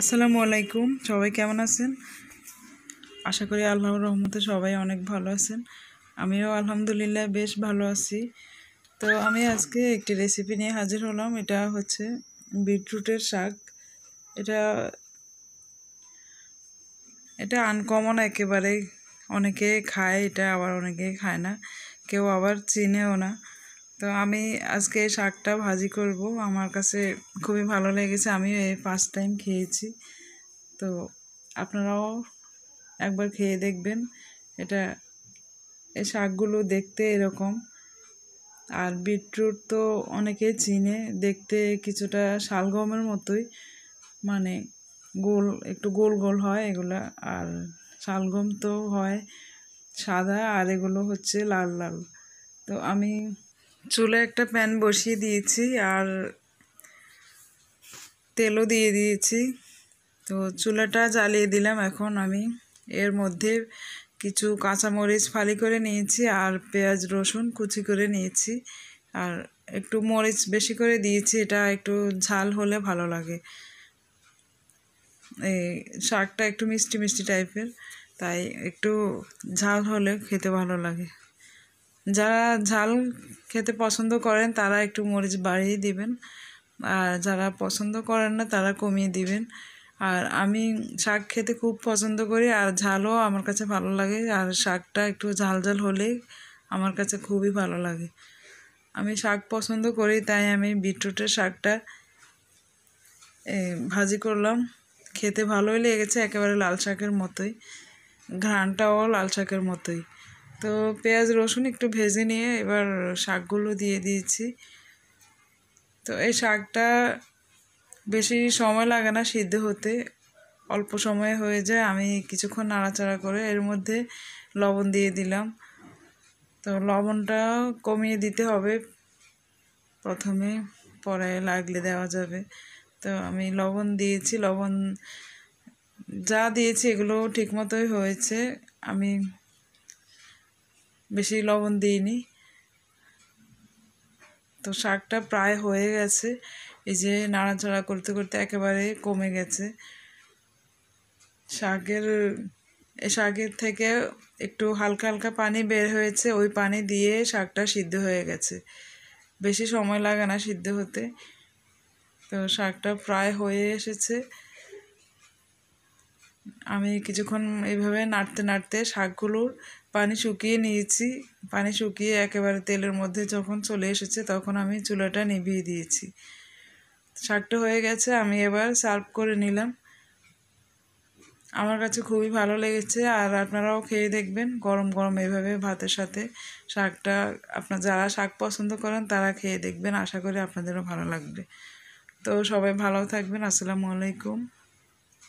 আসসালামু আলাইকুম সবাই কেমন আছেন আশা করি আল্লাহর রহমতে সবাই অনেক ভালো আছেন আমিও আলহামদুলিল্লাহ বেশ ভালো আছি তো আমি আজকে একটি রেসিপি নিয়ে হাজির হলাম এটা হচ্ছে বিটরুটের শাক এটা এটা আনকমন একেবারে অনেকে খায় এটা আবার অনেকে খায় না কেউ আবার চিনেও না তো আমি আজকে শাকটা ভাজি করব আমার কাছে খুবই ভালো লেগেছে আমিও এই ফার্স্ট টাইম খেয়েছি তো আপনারাও একবার খেয়ে দেখবেন এটা এই শাকগুলো দেখতে এরকম আর বিটরুট তো অনেকে চিনে দেখতে কিছুটা শালগমের মতোই মানে গোল একটু গোল গোল হয় এগুলো আর শালগম তো হয় সাদা আর এগুলো হচ্ছে লাল লাল তো আমি চুলে একটা প্যান বসিয়ে দিয়েছি আর তেলও দিয়ে দিয়েছি তো চুলাটা জ্বালিয়ে দিলাম এখন আমি এর মধ্যে কিছু কাঁচামরিচ ফালি করে নিয়েছি আর পেঁয়াজ রসুন কুচি করে নিয়েছি আর একটু মরিচ বেশি করে দিয়েছি এটা একটু ঝাল হলে ভালো লাগে এই শাকটা একটু মিষ্টি মিষ্টি টাইপের তাই একটু ঝাল হলে খেতে ভালো লাগে যারা ঝাল খেতে পছন্দ করেন তারা একটু মরিচ বাড়িয়ে দিবেন আর যারা পছন্দ করেন না তারা কমিয়ে দিবেন আর আমি শাক খেতে খুব পছন্দ করি আর ঝালও আমার কাছে ভালো লাগে আর শাকটা একটু ঝাল ঝাল হলে আমার কাছে খুবই ভালো লাগে আমি শাক পছন্দ করি তাই আমি বিটরুটের শাকটা ভাজি করলাম খেতে ভালোই লেগেছে একেবারে লাল শাকের মতোই ঘ্রাণটাও লাল শাকের মতোই তো পেঁয়াজ রসুন একটু ভেজে নিয়ে এবার শাকগুলো দিয়ে দিয়েছি তো এই শাকটা বেশি সময় লাগে না সিদ্ধ হতে অল্প সময়ে হয়ে যায় আমি কিছুক্ষণ নাড়াচাড়া করে এর মধ্যে লবণ দিয়ে দিলাম তো লবণটা কমিয়ে দিতে হবে প্রথমে পরে লাগলে দেওয়া যাবে তো আমি লবণ দিয়েছি লবণ যা দিয়েছি এগুলো ঠিকমতোই হয়েছে আমি বেশি লবণ দিইনি তো শাকটা প্রায় হয়ে গেছে এই যে নাড়াচাড়া করতে করতে একেবারে কমে গেছে শাকের শাকের থেকে একটু হালকা হালকা পানি বের হয়েছে ওই পানি দিয়ে শাকটা সিদ্ধ হয়ে গেছে বেশি সময় লাগে না সিদ্ধ হতে তো শাকটা প্রায় হয়ে এসেছে আমি কিছুক্ষণ এইভাবে নাড়তে নাড়তে শাকগুলোর পানি শুকিয়ে নিয়েছি পানি শুকিয়ে একেবারে তেলের মধ্যে যখন চলে এসেছে তখন আমি চুলাটা নিভিয়ে দিয়েছি শাকটা হয়ে গেছে আমি এবার সার্ভ করে নিলাম আমার কাছে খুবই ভালো লেগেছে আর আপনারাও খেয়ে দেখবেন গরম গরম এভাবে ভাতের সাথে শাকটা আপনার যারা শাক পছন্দ করেন তারা খেয়ে দেখবেন আশা করি আপনাদেরও ভালো লাগবে তো সবাই ভালো থাকবেন আসসালামু আলাইকুম